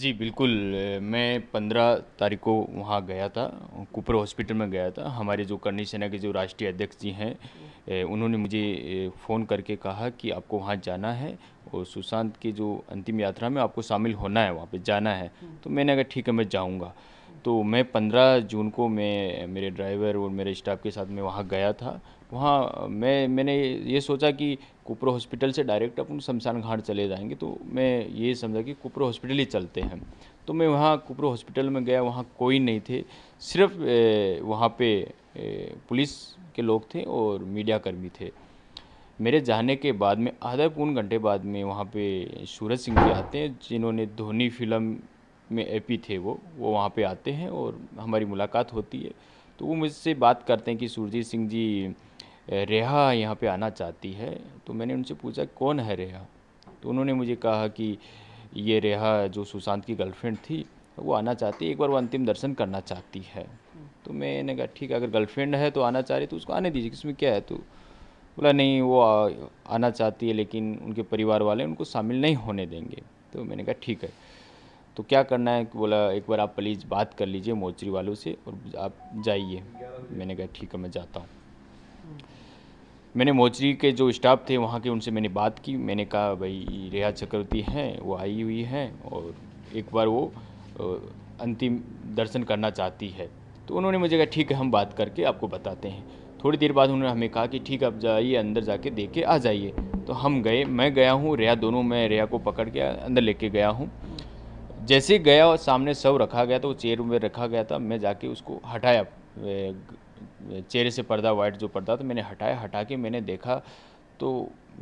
जी बिल्कुल मैं पंद्रह तारीख को वहाँ गया था कुपर हॉस्पिटल में गया था हमारे जो कर्णी सेना के जो राष्ट्रीय अध्यक्ष जी हैं उन्होंने मुझे फ़ोन करके कहा कि आपको वहाँ जाना है और सुशांत की जो अंतिम यात्रा में आपको शामिल होना है वहाँ पे जाना है हम्म। तो मैंने कहा ठीक है मैं जाऊँगा तो मैं पंद्रह जून को मैं मेरे ड्राइवर और मेरे स्टाफ के साथ मैं वहाँ गया था वहाँ मैं मैंने ये सोचा कि कुपरो हॉस्पिटल से डायरेक्ट अपन शमशान घाट चले जाएंगे तो मैं ये समझा कि कुपरो हॉस्पिटल ही चलते हैं तो मैं वहाँ कुपरो हॉस्पिटल में गया वहाँ कोई नहीं थे सिर्फ वहाँ पे पुलिस के लोग थे और मीडिया कर्मी थे मेरे जाने के बाद में आधा पौन घंटे बाद में वहाँ पे सूरज सिंह जी आते हैं जिन्होंने धोनी फिल्म में ए पी थे वो वो वहाँ पे आते हैं और हमारी मुलाकात होती है तो वो मुझसे बात करते हैं कि सुरजीत सिंह जी रेहा यहाँ पे आना चाहती है तो मैंने उनसे पूछा कौन है रेहा तो उन्होंने मुझे कहा कि ये रेहा जो सुशांत की गर्लफ्रेंड थी वो आना चाहती है एक बार वो अंतिम दर्शन करना चाहती है तो मैंने कहा ठीक है अगर गर्लफ्रेंड है तो आना चाह रही तो उसको आने दीजिए उसमें क्या है तो बोला नहीं वो आ, आना चाहती है लेकिन उनके परिवार वाले उनको शामिल नहीं होने देंगे तो मैंने कहा ठीक है तो क्या करना है बोला एक बार आप प्लीज़ बात कर लीजिए मोचरी वालों से और आप जाइए मैंने कहा ठीक है मैं जाता हूँ मैंने मोचरी के जो स्टाफ थे वहाँ के उनसे मैंने बात की मैंने कहा भाई रेहा चक्रवर्ती हैं वो आई हुई हैं और एक बार वो अंतिम दर्शन करना चाहती है तो उन्होंने मुझे कहा ठीक है हम बात करके आपको बताते हैं थोड़ी देर बाद उन्होंने हमें कहा कि ठीक है आप जाइए अंदर जाके दे के आ जाइए तो हम गए मैं गया हूँ रेहा दोनों मैं रेहा को पकड़ के अंदर लेके गया हूँ जैसे गया सामने सब रखा गया था वो चेयर में रखा गया था मैं जाके उसको हटाया चेहरे से पर्दा वाइट जो पर्दा था मैंने हटाया हटा के मैंने देखा तो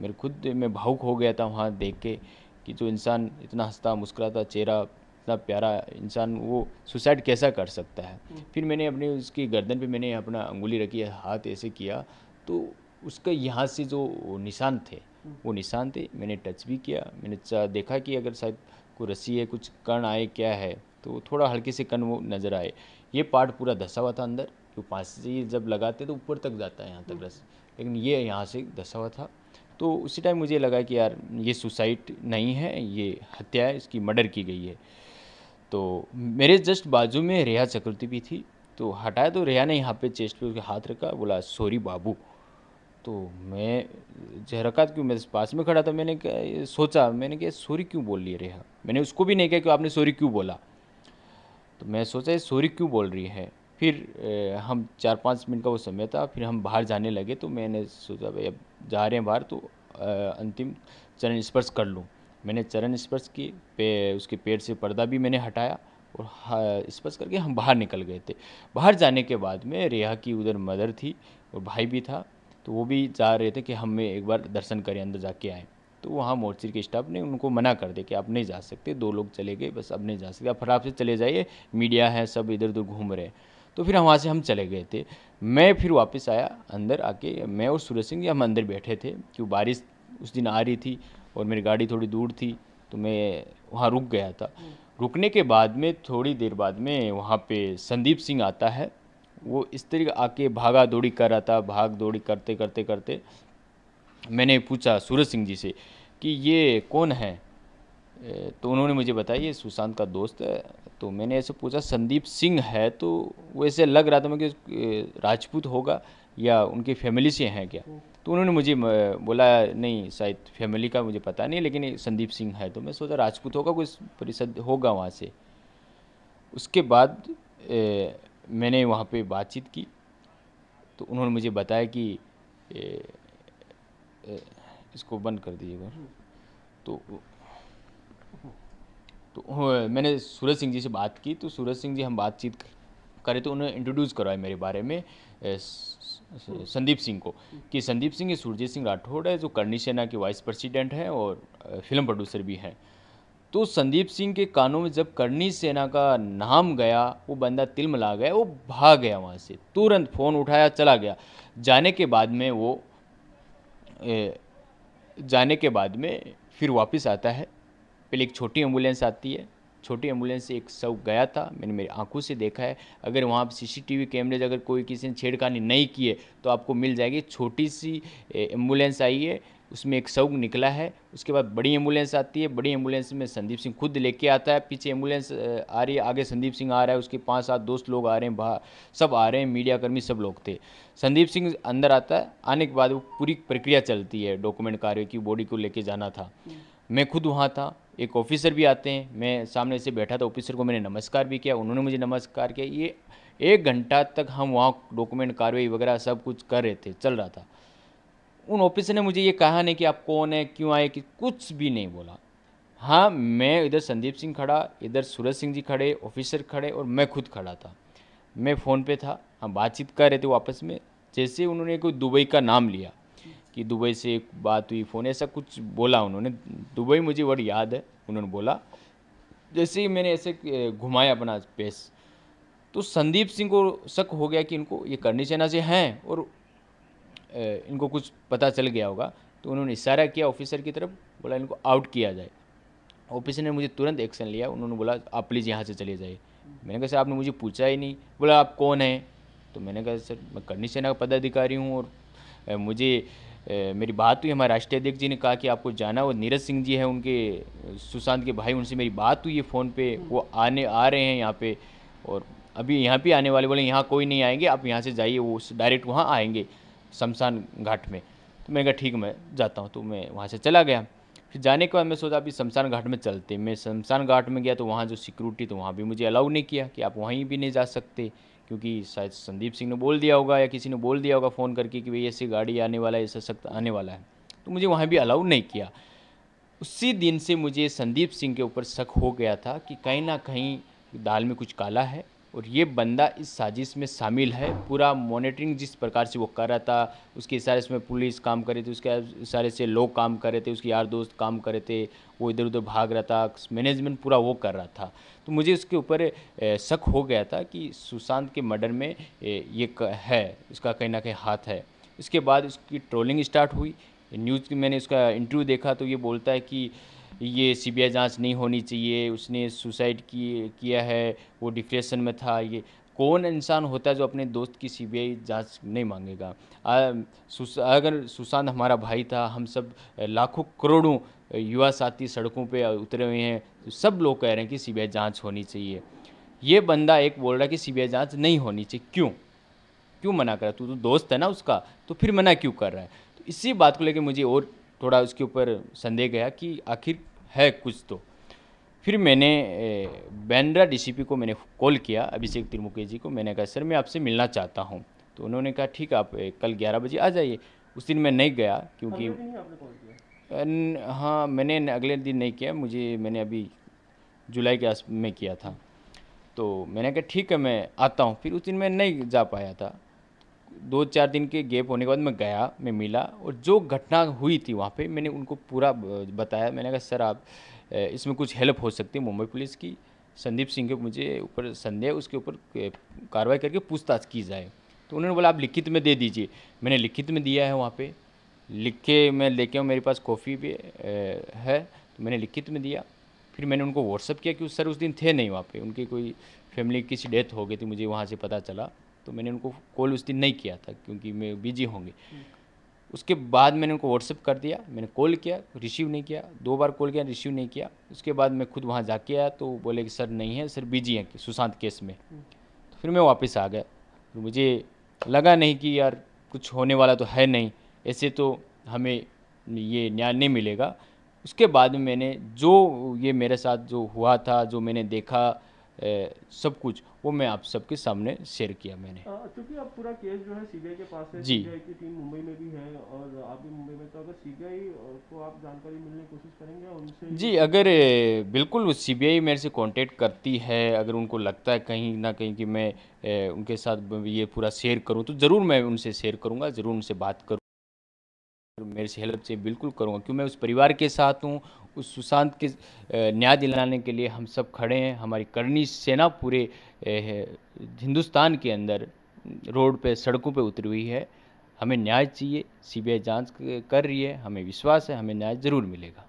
मेरे खुद मैं भावुक हो गया था वहाँ देख के कि जो इंसान इतना हंसता मुस्कुराता चेहरा इतना प्यारा इंसान वो सुसाइड कैसा कर सकता है हम्म। फिर मैंने अपने उसकी गर्दन पे मैंने अपना अंगुली रखी हाथ ऐसे किया तो उसका यहाँ से जो निशान थे हम्म। वो निशान थे मैंने टच भी किया मैंने देखा कि अगर शायद को रस्सी है कुछ कण आए क्या है तो थोड़ा हल्के से कण वो नज़र आए ये पार्ट पूरा धसा हुआ था अंदर तो से जब लगाते तो ऊपर तक जाता है यहाँ तक हम्म। रस्सी लेकिन ये यहाँ से धसा हुआ था तो उसी टाइम मुझे लगा कि यार ये सुसाइड नहीं है ये हत्या है इसकी मर्डर की गई है तो मेरे जस्ट बाजू में रेहा चक्रवर्ती भी थी तो हटाया तो रेहा ने यहाँ पे चेस्ट पे उसके हाथ रखा बोला सॉरी बाबू तो मैं जहरकात क्यों मेरे तो पास में खड़ा था मैंने सोचा मैंने कहा सॉरी क्यों बोल रही है रेहा मैंने उसको भी नहीं कहा कि आपने सॉरी क्यों बोला तो मैं सोचा सॉरी क्यों बोल रही है फिर हम चार पाँच मिनट का वो समय था फिर हम बाहर जाने लगे तो मैंने सोचा भाई अब जा रहे हैं बाहर तो अंतिम चरण स्पर्श कर लूँ मैंने चरण स्पर्श की पे उसके पेड़ से पर्दा भी मैंने हटाया और स्पर्श करके हम बाहर निकल गए थे बाहर जाने के बाद में रेहा की उधर मदर थी और भाई भी था तो वो भी चाह रहे थे कि हमें एक बार दर्शन करें अंदर जाके आएँ तो वहाँ मोर्चर के स्टाफ ने उनको मना कर दिया कि आप नहीं जा सकते दो लोग चले गए बस अब नहीं जा सकते आप फटाफ से चले जाइए मीडिया है सब इधर उधर घूम रहे हैं तो फिर वहाँ से हम चले गए थे मैं फिर वापस आया अंदर आके मैं और सूरज सिंह हम अंदर बैठे थे क्यों बारिश उस दिन आ रही थी और मेरी गाड़ी थोड़ी दूर थी तो मैं वहाँ रुक गया था हम्म। रुकने के बाद में थोड़ी देर बाद में वहाँ पे संदीप सिंह आता है वो इस तरीके आके भागा दौड़ी कर रहा था भाग दौड़ी करते करते करते मैंने पूछा सूरज सिंह जी से कि ये कौन है तो उन्होंने मुझे बताया ये सुशांत का दोस्त है तो मैंने ऐसे पूछा संदीप सिंह है तो वो ऐसे लग रहा था मैं कि राजपूत होगा या उनकी फैमिली से हैं क्या तो उन्होंने मुझे बोला नहीं शायद फैमिली का मुझे पता नहीं लेकिन संदीप सिंह है तो मैं सोचा राजपूत होगा कोई परिषद होगा वहाँ से उसके बाद ए, मैंने वहाँ पे बातचीत की तो उन्होंने मुझे बताया कि ए, ए, इसको बंद कर दीजिएगा तो तो मैंने सूरज सिंह जी से बात की तो सूरज सिंह जी हम बातचीत करें तो उन्होंने इंट्रोड्यूस करवाया मेरे बारे में संदीप सिंह को कि संदीप सिंह ये सूरजीत सिंह राठौड़ है जो करनी सेना के वाइस प्रेसिडेंट हैं और फिल्म प्रोड्यूसर भी हैं तो संदीप सिंह के कानों में जब करनी सेना का नाम गया वो बंदा तिलमला गया वो भाग गया वहाँ से तुरंत फ़ोन उठाया चला गया जाने के बाद में वो ए, जाने के बाद में फिर वापस आता है पहले एक छोटी एम्बुलेंस आती है छोटी एम्बुलेंस से एक शव गया था मैंने मेरी आंखों से देखा है अगर वहाँ पर सीसीटीवी कैमरे अगर कोई किसी ने छेड़खानी नहीं किए तो आपको मिल जाएगी छोटी सी एम्बुलेंस आई है उसमें एक सौग निकला है उसके बाद बड़ी एम्बुलेंस आती है बड़ी एम्बुलेंस में संदीप सिंह खुद लेके आता है पीछे एम्बुलेंस आ रही है आगे संदीप सिंह आ रहा है उसके पाँच सात दोस्त लोग आ रहे हैं बाहर सब आ रहे हैं मीडियाकर्मी सब लोग थे संदीप सिंह अंदर आता है आने के बाद वो पूरी प्रक्रिया चलती है डॉक्यूमेंट कार्य की बॉडी को लेके जाना था मैं खुद वहाँ था एक ऑफिसर भी आते हैं मैं सामने से बैठा था ऑफिसर को मैंने नमस्कार भी किया उन्होंने मुझे नमस्कार किया ये एक घंटा तक हम वहाँ डॉक्यूमेंट कार्रवाई वगैरह सब कुछ कर रहे थे चल रहा था उन ऑफिसर ने मुझे ये कहा नहीं कि आप कौन है क्यों आए कि कुछ भी नहीं बोला हाँ मैं इधर संदीप सिंह खड़ा इधर सूरज सिंह जी खड़े ऑफिसर खड़े और मैं खुद खड़ा था मैं फ़ोन पे था हम बातचीत कर रहे थे वापस आपस में जैसे उन्होंने कोई दुबई का नाम लिया कि दुबई से एक बात हुई फ़ोन ऐसा कुछ बोला उन्होंने दुबई मुझे वर्ड याद है उन्होंने बोला जैसे ही मैंने ऐसे घुमाया अपना पेस तो संदीप सिंह को शक हो गया कि इनको ये करनी सेना से हैं और इनको कुछ पता चल गया होगा तो उन्होंने इशारा किया ऑफिसर की तरफ बोला इनको आउट किया जाए ऑफिसर ने मुझे तुरंत एक्शन लिया उन्होंने बोला आप प्लीज़ यहाँ से चले जाइए मैंने कहा सर आपने मुझे पूछा ही नहीं बोला आप कौन हैं तो मैंने कहा सर मैं करनी सेना का पदाधिकारी हूँ और मुझे मेरी बात हुई हमारे राष्ट्रीय अध्यक्ष जी ने कहा कि आपको जाना वो नीरज सिंह जी हैं उनके सुशांत के भाई उनसे मेरी बात हुई है फ़ोन पे वो आने आ रहे हैं यहाँ पे और अभी यहाँ पे आने वाले बोले यहाँ कोई नहीं आएंगे आप यहाँ से जाइए वो डायरेक्ट वहाँ आएंगे शमशान घाट में तो मैंने कहा ठीक मैं जाता हूँ तो मैं वहाँ से चला गया फिर जाने के बाद मैं सोचा अभी शमशान घाट में चलते मैं शमशान घाट में गया तो वहाँ जो सिक्योरिटी तो वहाँ भी मुझे अलाउ नहीं किया कि आप वहीं भी नहीं जा सकते क्योंकि शायद संदीप सिंह ने बोल दिया होगा या किसी ने बोल दिया होगा फ़ोन करके कि भाई ऐसी गाड़ी आने वाला है ऐसा सख्त आने वाला है तो मुझे वहाँ भी अलाउ नहीं किया उसी दिन से मुझे संदीप सिंह के ऊपर शक हो गया था कि कहीं ना कहीं दाल में कुछ काला है और ये बंदा इस साजिश में शामिल है पूरा मॉनिटरिंग जिस प्रकार से वो कर रहा था उसके इशारे में पुलिस काम कर रही थी उसके इशारे से लोग काम कर रहे थे उसके यार दोस्त काम कर रहे थे वो इधर उधर भाग रहा था मैनेजमेंट पूरा वो कर रहा था तो मुझे उसके ऊपर शक हो गया था कि सुशांत के मर्डर में ये है उसका कहीं ना कहीं हाथ है इसके बाद उसकी ट्रोलिंग स्टार्ट हुई न्यूज़ की मैंने उसका इंटरव्यू देखा तो ये बोलता है कि ये सीबीआई जांच नहीं होनी चाहिए उसने सुसाइड की किया है वो डिप्रेशन में था ये कौन इंसान होता है जो अपने दोस्त की सीबीआई जांच नहीं मांगेगा आ, सुस, अगर सुशांत हमारा भाई था हम सब लाखों करोड़ों युवा साथी सड़कों पे उतरे हुए हैं तो सब लोग कह रहे हैं कि सीबीआई जांच होनी चाहिए ये बंदा एक बोल रहा है कि सीबीआई जांच नहीं होनी चाहिए क्यों क्यों मना कर रहा तू तो दोस्त है ना उसका तो फिर मना क्यों कर रहा है तो इसी बात को लेकर मुझे और थोड़ा उसके ऊपर संदेह गया कि आखिर है कुछ तो फिर मैंने बैंड्रा डीसीपी को मैंने कॉल किया अभिषेक त्रिमुखी जी को मैंने कहा सर मैं आपसे मिलना चाहता हूँ तो उन्होंने कहा ठीक आप कल ग्यारह बजे आ जाइए उस दिन मैं नहीं गया क्योंकि हाँ मैंने अगले दिन नहीं किया मुझे मैंने अभी जुलाई के आस में किया था तो मैंने कहा ठीक है मैं आता हूँ फिर उस दिन मैं नहीं जा पाया था दो चार दिन के गैप होने के बाद मैं गया मैं मिला और जो घटना हुई थी वहाँ पे मैंने उनको पूरा बताया मैंने कहा सर आप इसमें कुछ हेल्प हो सकती है मुंबई पुलिस की संदीप सिंह के मुझे ऊपर संदेह उसके ऊपर कार्रवाई करके पूछताछ की जाए तो उन्होंने बोला आप लिखित में दे दीजिए मैंने लिखित में दिया है वहाँ पर लिख के मैं लेके आऊँ मेरे पास कॉफ़ी भी है तो मैंने लिखित में दिया फिर मैंने उनको व्हाट्सअप किया कि सर उस दिन थे नहीं वहाँ पे उनकी कोई फैमिली किसी डेथ हो गई थी मुझे वहाँ से पता चला तो मैंने उनको कॉल उस दिन नहीं किया था क्योंकि मैं बिजी होंगे उसके बाद मैंने उनको व्हाट्सअप कर दिया मैंने कॉल किया रिसीव नहीं किया दो बार कॉल किया रिसीव नहीं किया उसके बाद मैं खुद वहाँ जाके आया तो बोले कि सर नहीं है सर बिजी हैं सुशांत केस में तो फिर मैं वापस आ गया तो मुझे लगा नहीं कि यार कुछ होने वाला तो है नहीं ऐसे तो हमें ये न्याय नहीं मिलेगा उसके बाद मैंने जो ये मेरे साथ जो हुआ था जो मैंने देखा ए, सब कुछ वो मैं आप सबके सामने शेयर किया मैंने क्योंकि अब पूरा केस जो है सीबीआई के पास है जी की टीम मुंबई में भी है और आप भी मुंबई में तो अगर सीबीआई को आप जानकारी मिलने की कोशिश करेंगे उनसे जी अगर बिल्कुल सीबीआई मेरे से कांटेक्ट करती है अगर उनको लगता है कहीं ना कहीं कि मैं ए, उनके साथ ये पूरा शेयर करूँ तो ज़रूर मैं उनसे शेयर करूँगा ज़रूर उनसे बात करूँ मेरे से हेल्प से बिल्कुल करूँगा क्यों मैं उस परिवार के साथ हूँ उस सुशांत के न्याय दिलाने के लिए हम सब खड़े हैं हमारी करनी सेना पूरे हिंदुस्तान के अंदर रोड पे सड़कों पे उतरी हुई है हमें न्याय चाहिए सीबीआई जांच कर रही है हमें विश्वास है हमें न्याय ज़रूर मिलेगा